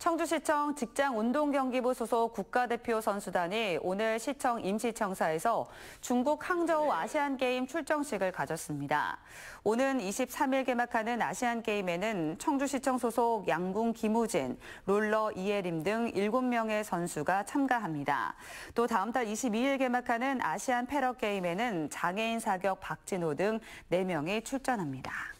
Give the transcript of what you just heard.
청주시청 직장운동경기부 소속 국가대표 선수단이 오늘 시청 임시청사에서 중국 항저우 아시안게임 출정식을 가졌습니다. 오는 23일 개막하는 아시안게임에는 청주시청 소속 양궁 김우진, 롤러 이예림 등 7명의 선수가 참가합니다. 또 다음 달 22일 개막하는 아시안 패럿게임에는 장애인 사격 박진호 등 4명이 출전합니다.